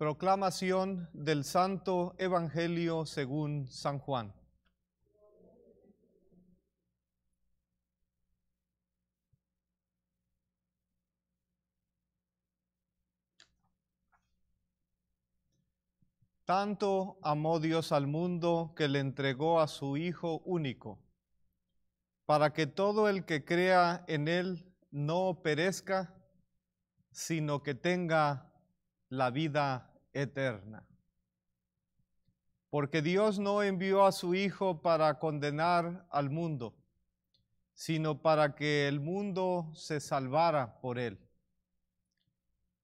Proclamación del Santo Evangelio según San Juan. Tanto amó Dios al mundo que le entregó a su Hijo único, para que todo el que crea en Él no perezca, sino que tenga la vida eterna. Porque Dios no envió a su Hijo para condenar al mundo, sino para que el mundo se salvara por él.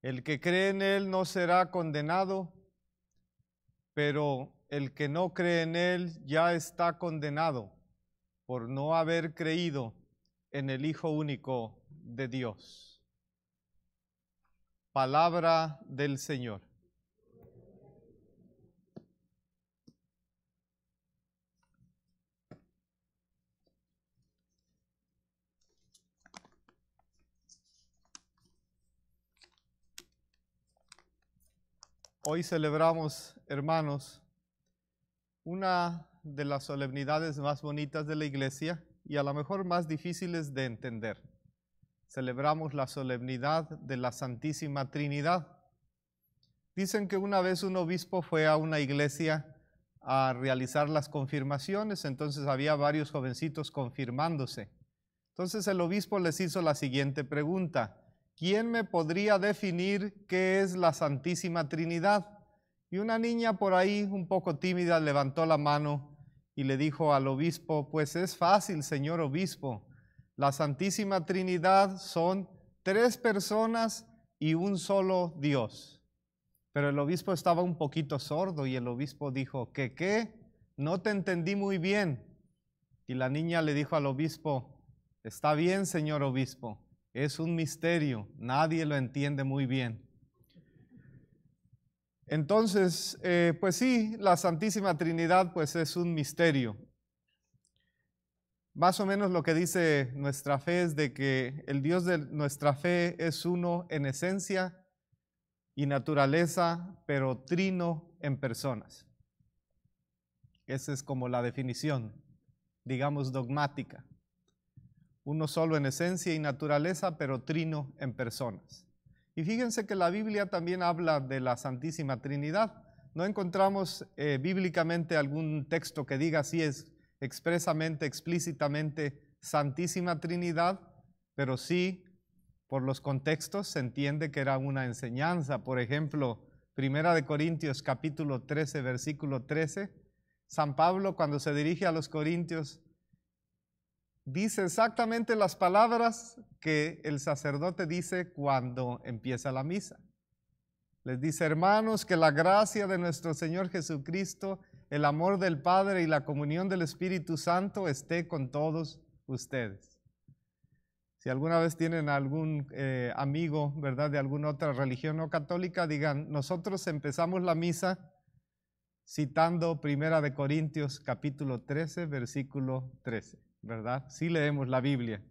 El que cree en él no será condenado, pero el que no cree en él ya está condenado por no haber creído en el Hijo único de Dios. Palabra del Señor. Hoy celebramos, hermanos, una de las solemnidades más bonitas de la iglesia y a lo mejor más difíciles de entender. Celebramos la solemnidad de la Santísima Trinidad. Dicen que una vez un obispo fue a una iglesia a realizar las confirmaciones, entonces había varios jovencitos confirmándose. Entonces el obispo les hizo la siguiente pregunta. ¿quién me podría definir qué es la Santísima Trinidad? Y una niña por ahí, un poco tímida, levantó la mano y le dijo al obispo, pues es fácil, señor obispo, la Santísima Trinidad son tres personas y un solo Dios. Pero el obispo estaba un poquito sordo y el obispo dijo, ¿qué qué? No te entendí muy bien. Y la niña le dijo al obispo, está bien, señor obispo, es un misterio, nadie lo entiende muy bien. Entonces, eh, pues sí, la Santísima Trinidad pues es un misterio. Más o menos lo que dice nuestra fe es de que el Dios de nuestra fe es uno en esencia y naturaleza, pero trino en personas. Esa es como la definición, digamos, dogmática uno solo en esencia y naturaleza, pero trino en personas. Y fíjense que la Biblia también habla de la Santísima Trinidad. No encontramos eh, bíblicamente algún texto que diga si es expresamente, explícitamente Santísima Trinidad, pero sí por los contextos se entiende que era una enseñanza. Por ejemplo, Primera de Corintios capítulo 13, versículo 13, San Pablo cuando se dirige a los Corintios dice exactamente las palabras que el sacerdote dice cuando empieza la misa. Les dice, hermanos, que la gracia de nuestro Señor Jesucristo, el amor del Padre y la comunión del Espíritu Santo esté con todos ustedes. Si alguna vez tienen algún eh, amigo, ¿verdad?, de alguna otra religión no católica, digan, nosotros empezamos la misa citando Primera de Corintios capítulo 13, versículo 13. ¿verdad? Sí leemos la Biblia.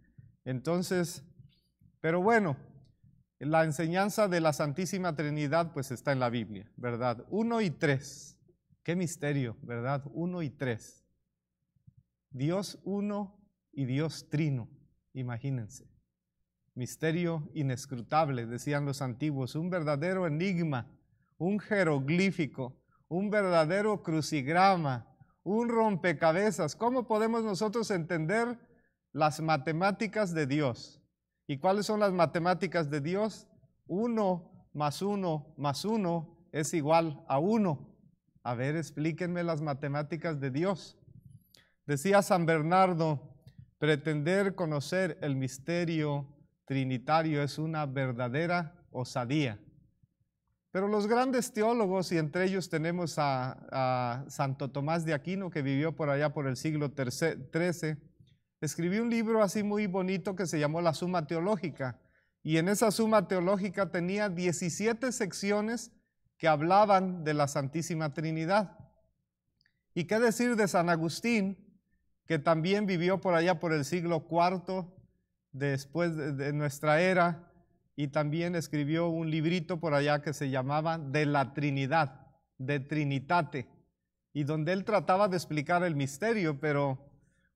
Entonces, pero bueno, la enseñanza de la Santísima Trinidad pues está en la Biblia, ¿verdad? Uno y tres. Qué misterio, ¿verdad? Uno y tres. Dios uno y Dios trino, imagínense. Misterio inescrutable, decían los antiguos, un verdadero enigma, un jeroglífico, un verdadero crucigrama, un rompecabezas. ¿Cómo podemos nosotros entender las matemáticas de Dios? ¿Y cuáles son las matemáticas de Dios? Uno más uno más uno es igual a uno. A ver, explíquenme las matemáticas de Dios. Decía San Bernardo, pretender conocer el misterio trinitario es una verdadera osadía. Pero los grandes teólogos, y entre ellos tenemos a, Santo Tomás de Aquino, que vivió por allá por el siglo XIII, escribió un libro así muy bonito que se llamó La Suma Teológica. Y en esa Suma Teológica tenía 17 secciones que hablaban de la Santísima Trinidad. ¿Y qué decir de San Agustín, que también vivió por allá por el siglo IV después de nuestra era? y también escribió un librito por allá que se llamaba De la Trinidad, de Trinitate, y donde él trataba de explicar el misterio, pero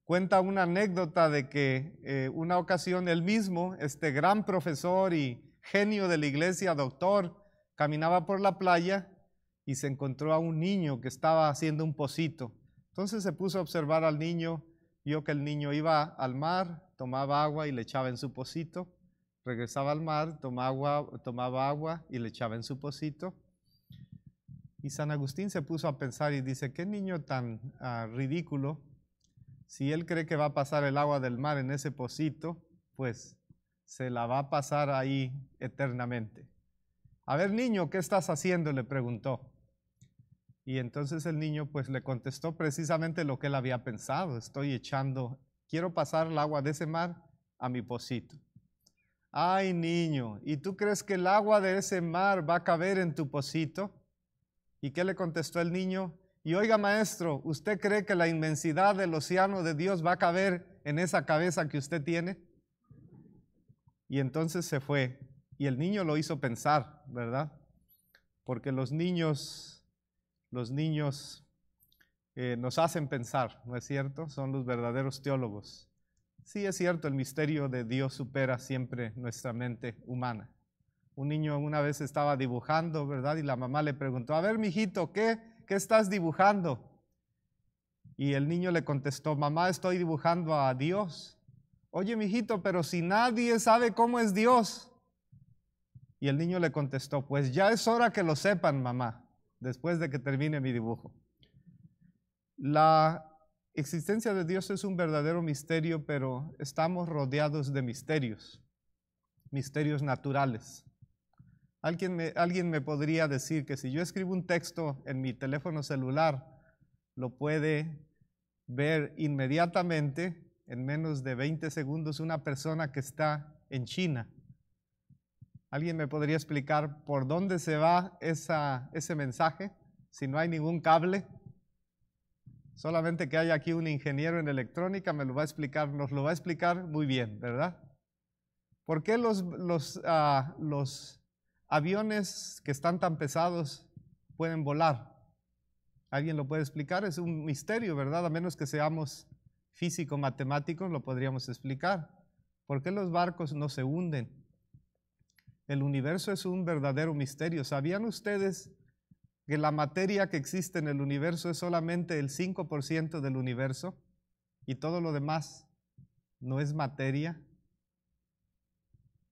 cuenta una anécdota de que eh, una ocasión él mismo, este gran profesor y genio de la iglesia, doctor, caminaba por la playa y se encontró a un niño que estaba haciendo un pocito. Entonces se puso a observar al niño, vio que el niño iba al mar, tomaba agua y le echaba en su pocito regresaba al mar, tomaba agua, y le echaba en su pocito. Y San Agustín se puso a pensar y dice, qué niño tan ah, ridículo, si él cree que va a pasar el agua del mar en ese pocito, pues se la va a pasar ahí eternamente. A ver, niño, ¿qué estás haciendo? le preguntó. Y entonces el niño pues le contestó precisamente lo que él había pensado. Estoy echando, quiero pasar el agua de ese mar a mi pocito. Ay, niño, ¿y tú crees que el agua de ese mar va a caber en tu pocito? ¿Y qué le contestó el niño? Y oiga, maestro, ¿usted cree que la inmensidad del océano de Dios va a caber en esa cabeza que usted tiene? Y entonces se fue. Y el niño lo hizo pensar, ¿verdad? Porque los niños, los niños eh, nos hacen pensar, ¿no es cierto? Son los verdaderos teólogos. Sí, es cierto, el misterio de Dios supera siempre nuestra mente humana. Un niño una vez estaba dibujando, ¿verdad? Y la mamá le preguntó, a ver, mijito, ¿qué, qué estás dibujando? Y el niño le contestó, mamá, estoy dibujando a Dios. Oye, mijito, pero si nadie sabe cómo es Dios. Y el niño le contestó, pues ya es hora que lo sepan, mamá, después de que termine mi dibujo. La existencia de Dios es un verdadero misterio, pero estamos rodeados de misterios, misterios naturales. Alguien me, alguien me podría decir que si yo escribo un texto en mi teléfono celular, lo puede ver inmediatamente, en menos de 20 segundos, una persona que está en China. ¿Alguien me podría explicar por dónde se va esa, ese mensaje si no hay ningún cable? Solamente que haya aquí un ingeniero en electrónica, me lo va a explicar, nos lo va a explicar muy bien, ¿verdad? ¿Por qué los, los, ah, los aviones que están tan pesados pueden volar? ¿Alguien lo puede explicar? Es un misterio, ¿verdad? A menos que seamos físico-matemáticos, lo podríamos explicar. ¿Por qué los barcos no se hunden? El universo es un verdadero misterio. ¿Sabían ustedes que la materia que existe en el universo es solamente el 5% del universo y todo lo demás no es materia,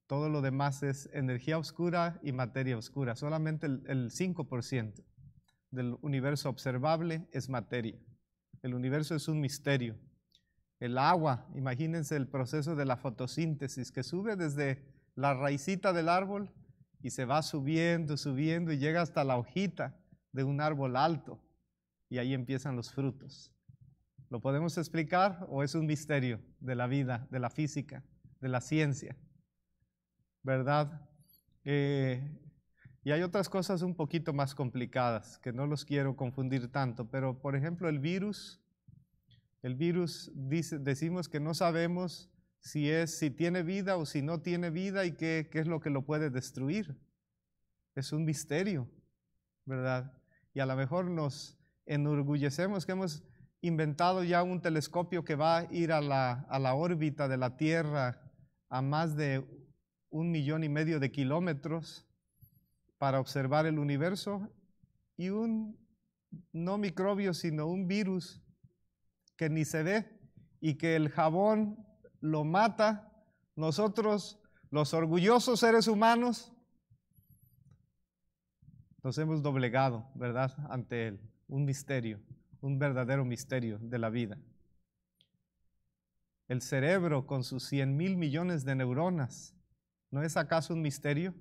todo lo demás es energía oscura y materia oscura, solamente el, el 5% del universo observable es materia. El universo es un misterio. El agua, imagínense el proceso de la fotosíntesis que sube desde la raicita del árbol y se va subiendo, subiendo y llega hasta la hojita de un árbol alto y ahí empiezan los frutos. ¿Lo podemos explicar o es un misterio de la vida, de la física, de la ciencia? ¿Verdad? Eh, y hay otras cosas un poquito más complicadas que no los quiero confundir tanto, pero por ejemplo el virus, el virus decimos que no sabemos si es si tiene vida o si no tiene vida y qué, qué es lo que lo puede destruir. Es un misterio, ¿verdad? y a lo mejor nos enorgullecemos que hemos inventado ya un telescopio que va a ir a la, a la órbita de la Tierra a más de un millón y medio de kilómetros para observar el universo y un no microbio, sino un virus que ni se ve y que el jabón lo mata. Nosotros, los orgullosos seres humanos, nos hemos doblegado, ¿verdad?, ante Él. Un misterio, un verdadero misterio de la vida. El cerebro con sus 100 mil millones de neuronas, ¿no es acaso un misterio?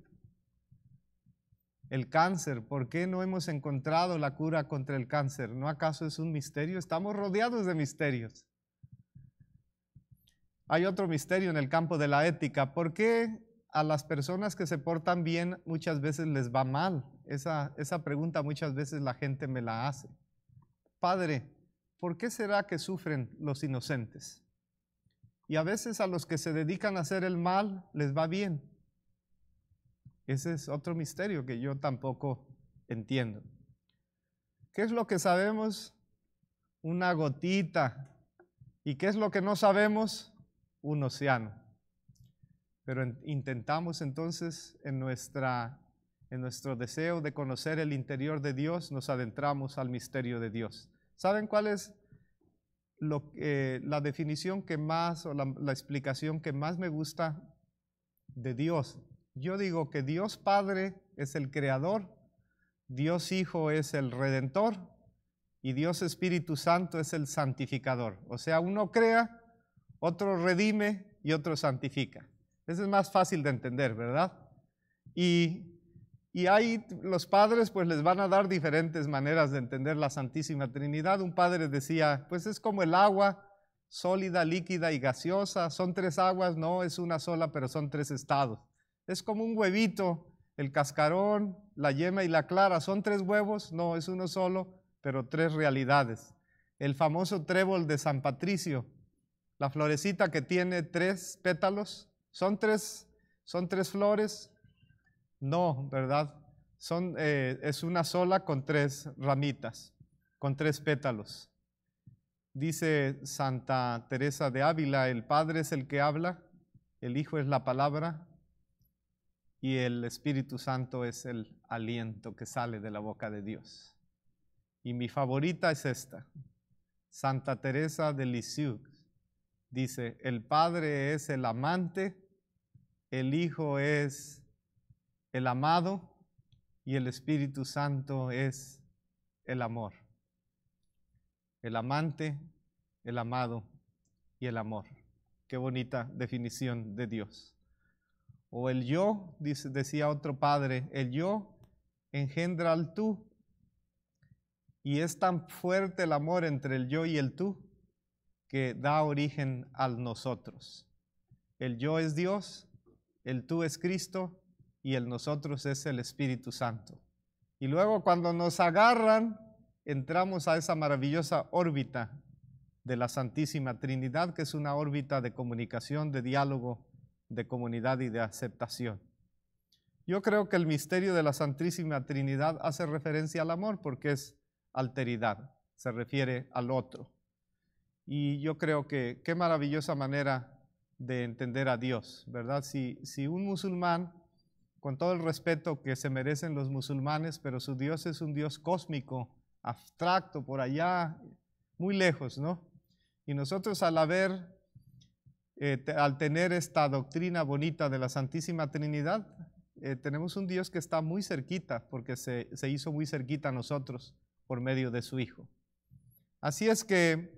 El cáncer, ¿por qué no hemos encontrado la cura contra el cáncer? ¿No acaso es un misterio? Estamos rodeados de misterios. Hay otro misterio en el campo de la ética. ¿Por qué a las personas que se portan bien muchas veces les va mal. Esa, esa pregunta muchas veces la gente me la hace. Padre, ¿por qué será que sufren los inocentes? Y a veces a los que se dedican a hacer el mal les va bien. Ese es otro misterio que yo tampoco entiendo. ¿Qué es lo que sabemos? Una gotita. ¿Y qué es lo que no sabemos? Un océano. Pero intentamos entonces en, nuestro deseo de conocer el interior de Dios, nos adentramos al misterio de Dios. ¿Saben cuál es eh, la definición que más o la explicación que más me gusta de Dios? Yo digo que Dios Padre es el creador, Dios Hijo es el redentor y Dios Espíritu Santo es el santificador. O sea, uno crea, otro redime y otro santifica. Ese es más fácil de entender, ¿verdad? Y, y ahí los padres pues les van a dar diferentes maneras de entender la Santísima Trinidad. Un padre decía, pues es como el agua sólida, líquida y gaseosa. Son tres aguas, no es una sola, pero son tres estados. Es como un huevito, el cascarón, la yema y la clara. Son tres huevos, no es uno solo, pero tres realidades. El famoso trébol de San Patricio, la florecita que tiene tres pétalos, son tres, son tres flores. No, ¿verdad? Son, eh, es una sola con tres ramitas, con tres pétalos. Dice Santa Teresa de Ávila, el Padre es el que habla, el Hijo es la palabra y el Espíritu Santo es el aliento que sale de la boca de Dios. Y mi favorita es esta, Santa Teresa de Lisieux. Dice, el Padre es el amante el Hijo es el amado y el Espíritu Santo es el amor. El amante, el amado y el amor. Qué bonita definición de Dios. O el yo, decía otro padre, el yo engendra al tú. Y es tan fuerte el amor entre el yo y el tú que da origen al nosotros. El yo es Dios el tú es Cristo y el nosotros es el Espíritu Santo. Y luego cuando nos agarran, entramos a esa maravillosa órbita de la Santísima Trinidad, que es una órbita de comunicación, de diálogo, de comunidad y de aceptación. Yo creo que el misterio de la Santísima Trinidad hace referencia al amor porque es alteridad, se refiere al otro. Y yo creo que qué maravillosa manera de entender a Dios, ¿verdad? Si, si un musulmán, con todo el respeto que se merecen los musulmanes, pero su Dios es un Dios cósmico, abstracto, por allá, muy lejos, ¿no? Y nosotros al haber, eh, al tener esta doctrina bonita de la Santísima Trinidad, eh, tenemos un Dios que está muy cerquita, porque se, se hizo muy cerquita a nosotros por medio de su Hijo. Así es que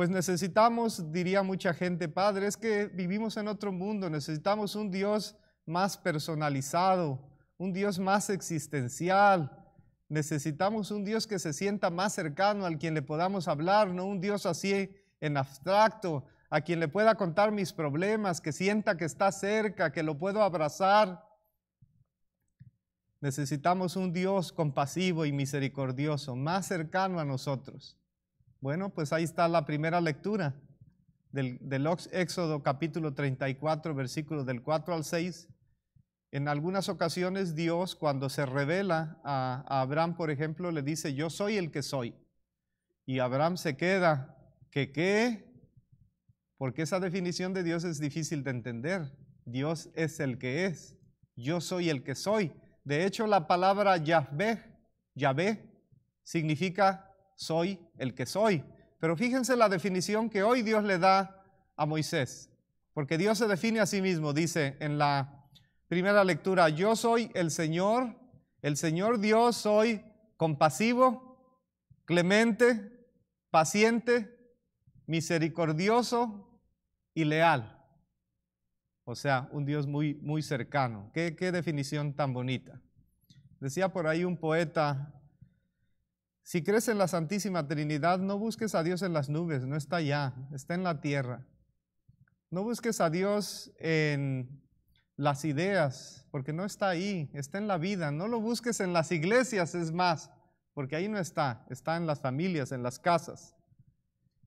pues necesitamos, diría mucha gente, Padre, es que vivimos en otro mundo, necesitamos un Dios más personalizado, un Dios más existencial. Necesitamos un Dios que se sienta más cercano al quien le podamos hablar, no un Dios así en abstracto, a quien le pueda contar mis problemas, que sienta que está cerca, que lo puedo abrazar. Necesitamos un Dios compasivo y misericordioso, más cercano a nosotros. Bueno, pues ahí está la primera lectura del, del, Éxodo capítulo 34, versículos del 4 al 6. En algunas ocasiones Dios cuando se revela a, Abraham, por ejemplo, le dice, yo soy el que soy. Y Abraham se queda, ¿que qué? Porque esa definición de Dios es difícil de entender. Dios es el que es. Yo soy el que soy. De hecho, la palabra Yahvé, Yahvé, significa soy el que soy. Pero fíjense la definición que hoy Dios le da a Moisés, porque Dios se define a sí mismo, dice en la primera lectura, yo soy el Señor, el Señor Dios soy compasivo, clemente, paciente, misericordioso y leal. O sea, un Dios muy, muy cercano. ¿Qué, qué definición tan bonita. Decía por ahí un poeta si crees en la Santísima Trinidad, no busques a Dios en las nubes, no está allá, está en la tierra. No busques a Dios en las ideas, porque no está ahí, está en la vida. No lo busques en las iglesias, es más, porque ahí no está, está en las familias, en las casas.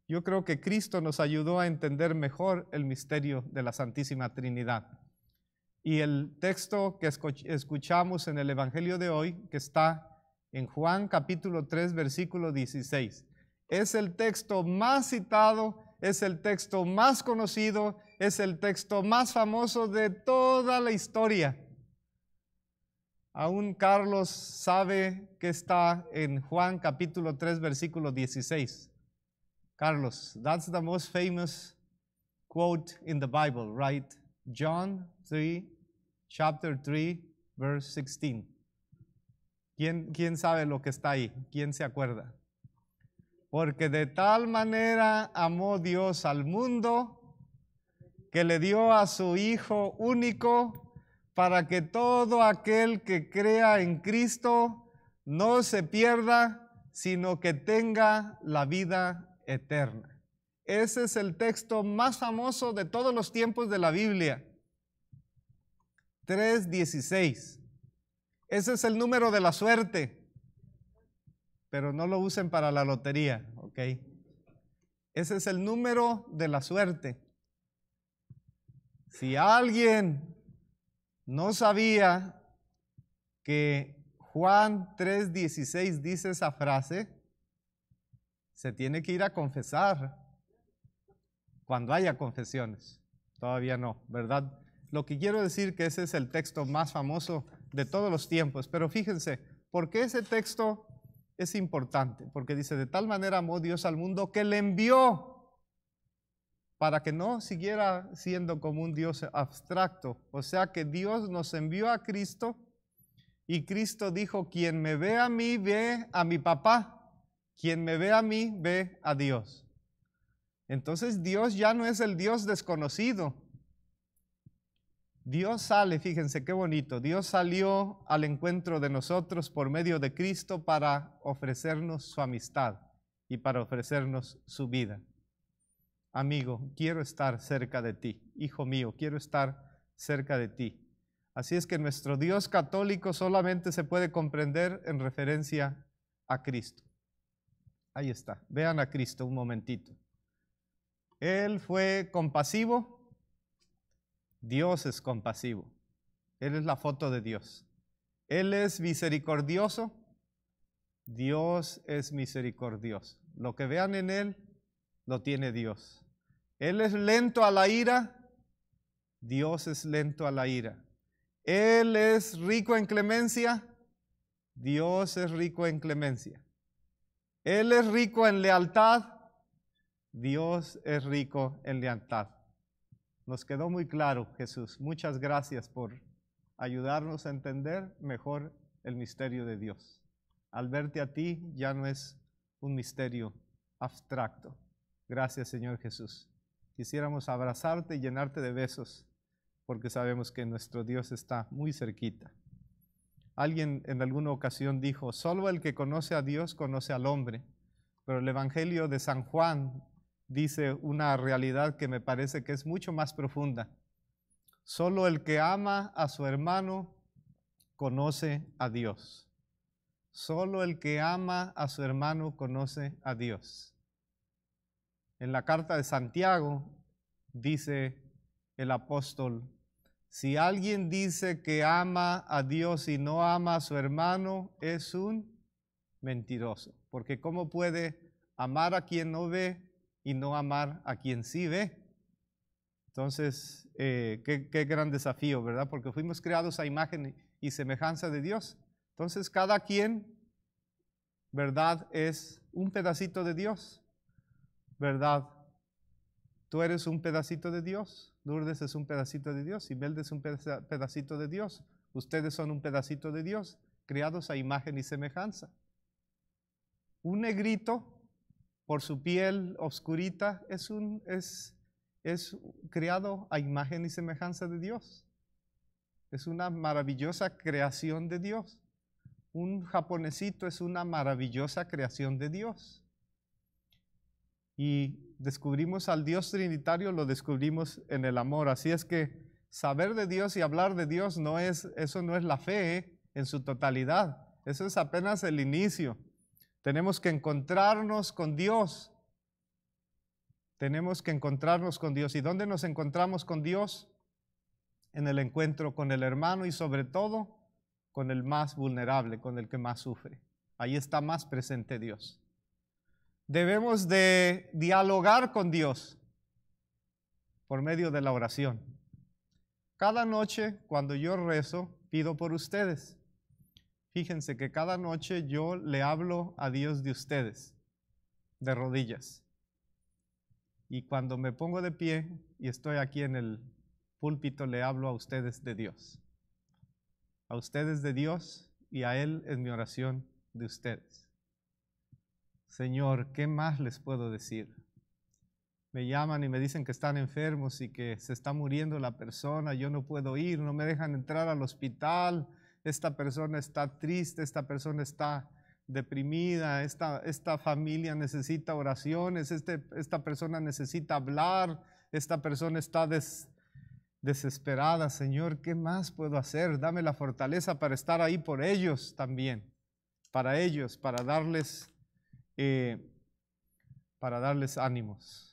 Yo creo que Cristo nos ayudó a entender mejor el misterio de la Santísima Trinidad. Y el texto que escuchamos en el Evangelio de hoy, que está en Juan capítulo 3, versículo 16. Es el texto más citado, es el texto más conocido, es el texto más famoso de toda la historia. Aún Carlos sabe que está en Juan capítulo 3, versículo 16. Carlos, that's the most famous quote in the Bible, right? John 3, chapter 3, verse 16. ¿Quién, sabe lo que está ahí? ¿Quién se acuerda? Porque de tal manera amó Dios al mundo que le dio a su Hijo único para que todo aquel que crea en Cristo no se pierda, sino que tenga la vida eterna. Ese es el texto más famoso de todos los tiempos de la Biblia. 3.16. Ese es el número de la suerte. Pero no lo usen para la lotería, ¿ok? Ese es el número de la suerte. Si alguien no sabía que Juan 3:16 dice esa frase, se tiene que ir a confesar cuando haya confesiones. Todavía no, ¿verdad? Lo que quiero decir que ese es el texto más famoso de todos los tiempos. Pero fíjense, ¿por qué ese texto es importante? Porque dice, de tal manera amó Dios al mundo que le envió para que no siguiera siendo como un Dios abstracto. O sea que Dios nos envió a Cristo y Cristo dijo, quien me ve a mí, ve a mi papá. Quien me ve a mí, ve a Dios. Entonces Dios ya no es el Dios desconocido. Dios sale, fíjense qué bonito, Dios salió al encuentro de nosotros por medio de Cristo para ofrecernos su amistad y para ofrecernos su vida. Amigo, quiero estar cerca de ti. Hijo mío, quiero estar cerca de ti. Así es que nuestro Dios católico solamente se puede comprender en referencia a Cristo. Ahí está. Vean a Cristo un momentito. Él fue compasivo, Dios es compasivo. Él es la foto de Dios. Él es misericordioso. Dios es misericordioso. Lo que vean en Él, lo tiene Dios. Él es lento a la ira. Dios es lento a la ira. Él es rico en clemencia. Dios es rico en clemencia. Él es rico en lealtad. Dios es rico en lealtad. Nos quedó muy claro, Jesús. Muchas gracias por ayudarnos a entender mejor el misterio de Dios. Al verte a ti ya no es un misterio abstracto. Gracias, Señor Jesús. Quisiéramos abrazarte y llenarte de besos, porque sabemos que nuestro Dios está muy cerquita. Alguien en alguna ocasión dijo, solo el que conoce a Dios conoce al hombre, pero el Evangelio de San Juan dice una realidad que me parece que es mucho más profunda. Solo el que ama a su hermano conoce a Dios. Solo el que ama a su hermano conoce a Dios. En la carta de Santiago dice el apóstol, si alguien dice que ama a Dios y no ama a su hermano, es un mentiroso, porque ¿cómo puede amar a quien no ve y no amar a quien sí ve. Entonces, eh, qué, gran desafío, ¿verdad? Porque fuimos creados a imagen y semejanza de Dios. Entonces, cada quien, ¿verdad? Es un pedacito de Dios, ¿verdad? Tú eres un pedacito de Dios, Lourdes es un pedacito de Dios, Ibelde es un pedacito de Dios, ustedes son un pedacito de Dios, creados a imagen y semejanza. Un negrito por su piel oscurita, es, un, es, es creado a imagen y semejanza de Dios. Es una maravillosa creación de Dios. Un japonesito es una maravillosa creación de Dios. Y descubrimos al Dios Trinitario, lo descubrimos en el amor. Así es que saber de Dios y hablar de Dios no es, eso no es la fe en su totalidad. Eso es apenas el inicio. Tenemos que encontrarnos con Dios. Tenemos que encontrarnos con Dios. ¿Y dónde nos encontramos con Dios? En el encuentro con el hermano y sobre todo con el más vulnerable, con el que más sufre. Ahí está más presente Dios. Debemos de dialogar con Dios por medio de la oración. Cada noche cuando yo rezo, pido por ustedes. Fíjense que cada noche yo le hablo a Dios de ustedes, de rodillas. Y cuando me pongo de pie y estoy aquí en el púlpito, le hablo a ustedes de Dios. A ustedes de Dios y a Él es mi oración de ustedes. Señor, ¿qué más les puedo decir? me llaman y me dicen que están enfermos y que se está muriendo la persona, yo no puedo ir, no me dejan entrar al hospital, esta persona está triste, esta persona está deprimida, esta, esta familia necesita oraciones, este, esta persona necesita hablar, esta persona está desesperada, Señor, ¿qué más puedo hacer? Dame la fortaleza para estar ahí por ellos también, para ellos, para darles, eh, para darles ánimos.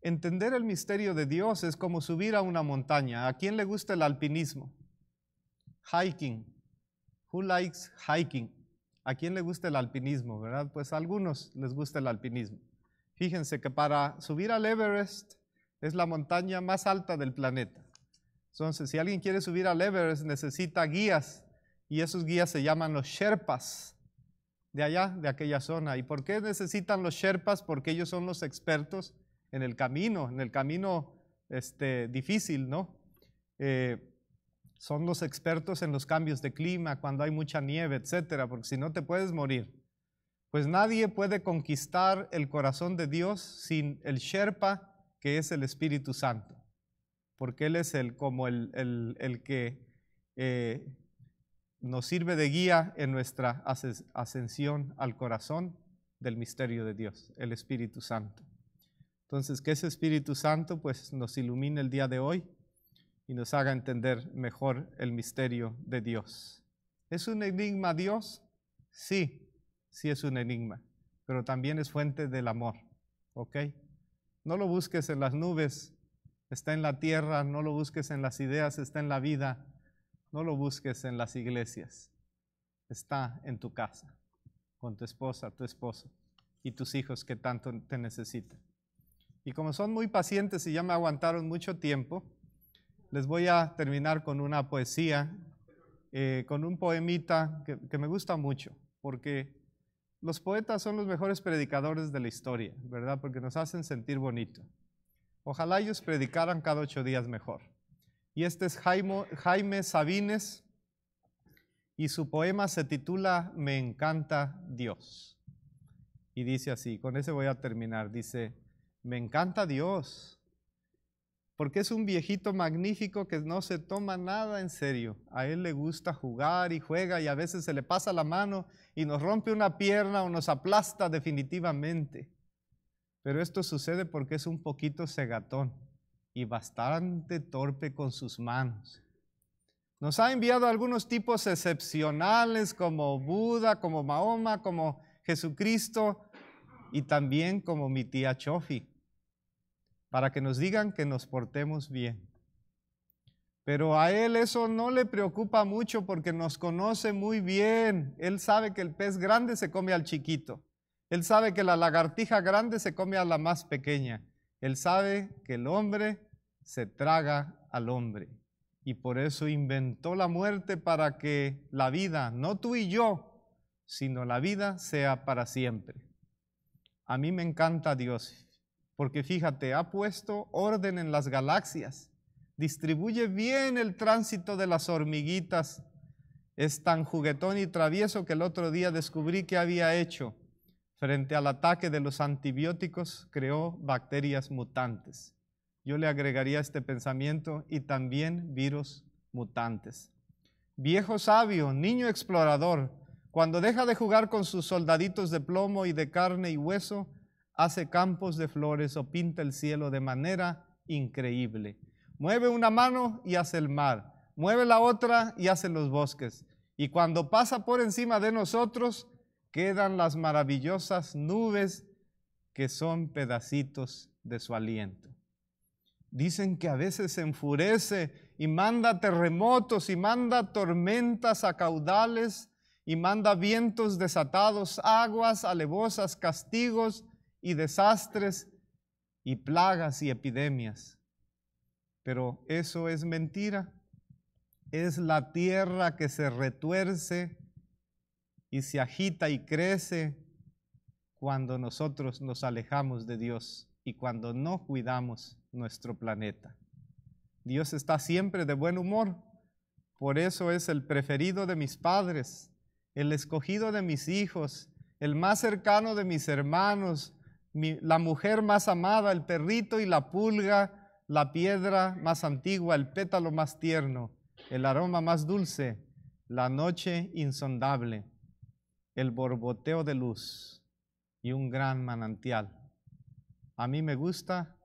Entender el misterio de Dios es como subir a una montaña. ¿A quién le gusta el alpinismo? hiking. Who likes hiking? ¿A quién le gusta el alpinismo, verdad? Pues a algunos les gusta el alpinismo. Fíjense que para subir al Everest es la montaña más alta del planeta. Entonces, si alguien quiere subir al Everest, necesita guías y esos guías se llaman los Sherpas de allá, de aquella zona. ¿Y por qué necesitan los Sherpas? Porque ellos son los expertos en el camino, en el camino este, difícil, ¿no? Eh, son los expertos en los cambios de clima, cuando hay mucha nieve, etcétera, porque si no te puedes morir. Pues nadie puede conquistar el corazón de Dios sin el Sherpa, que es el Espíritu Santo, porque Él es el, como el, el, que eh, nos sirve de guía en nuestra ascensión al corazón del misterio de Dios, el Espíritu Santo. Entonces, que ese Espíritu Santo pues nos ilumine el día de hoy y nos haga entender mejor el misterio de Dios. ¿Es un enigma Dios? Sí, sí es un enigma, pero también es fuente del amor, ¿ok? No lo busques en las nubes, está en la tierra, no lo busques en las ideas, está en la vida, no lo busques en las iglesias, está en tu casa, con tu esposa, tu esposo y tus hijos que tanto te necesitan. Y como son muy pacientes y ya me aguantaron mucho tiempo, les voy a terminar con una poesía, eh, con un poemita que, me gusta mucho, porque los poetas son los mejores predicadores de la historia, ¿verdad? Porque nos hacen sentir bonito. Ojalá ellos predicaran cada ocho días mejor. Y este es Jaime, Jaime Sabines y su poema se titula Me encanta Dios. Y dice así, con ese voy a terminar, dice, me encanta Dios porque es un viejito magnífico que no se toma nada en serio. A él le gusta jugar y juega y a veces se le pasa la mano y nos rompe una pierna o nos aplasta definitivamente. Pero esto sucede porque es un poquito cegatón y bastante torpe con sus manos. Nos ha enviado algunos tipos excepcionales como Buda, como Mahoma, como Jesucristo y también como mi tía Chofi para que nos digan que nos portemos bien. Pero a él eso no le preocupa mucho porque nos conoce muy bien. Él sabe que el pez grande se come al chiquito. Él sabe que la lagartija grande se come a la más pequeña. Él sabe que el hombre se traga al hombre. Y por eso inventó la muerte para que la vida, no tú y yo, sino la vida sea para siempre. A mí me encanta Dios porque fíjate, ha puesto orden en las galaxias, distribuye bien el tránsito de las hormiguitas, es tan juguetón y travieso que el otro día descubrí que había hecho. Frente al ataque de los antibióticos, creó bacterias mutantes. Yo le agregaría este pensamiento y también virus mutantes. Viejo sabio, niño explorador, cuando deja de jugar con sus soldaditos de plomo y de carne y hueso, hace campos de flores o pinta el cielo de manera increíble. Mueve una mano y hace el mar, mueve la otra y hace los bosques. Y cuando pasa por encima de nosotros, quedan las maravillosas nubes que son pedacitos de su aliento. Dicen que a veces se enfurece y manda terremotos y manda tormentas a caudales y manda vientos desatados, aguas alevosas, castigos y desastres y plagas y epidemias. Pero eso es mentira. Es la tierra que se retuerce y se agita y crece cuando nosotros nos alejamos de Dios y cuando no cuidamos nuestro planeta. Dios está siempre de buen humor, por eso es el preferido de mis padres, el escogido de mis hijos, el más cercano de mis hermanos, la mujer más amada, el perrito y la pulga, la piedra más antigua, el pétalo más tierno, el aroma más dulce, la noche insondable, el borboteo de luz y un gran manantial. A mí me gusta,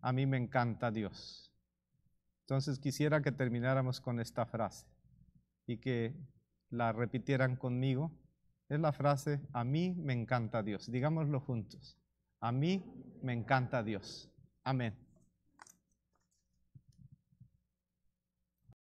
a mí me encanta Dios. Entonces quisiera que termináramos con esta frase y que la repitieran conmigo. Es la frase, a mí me encanta Dios. Digámoslo juntos. A mí me encanta Dios. Amén.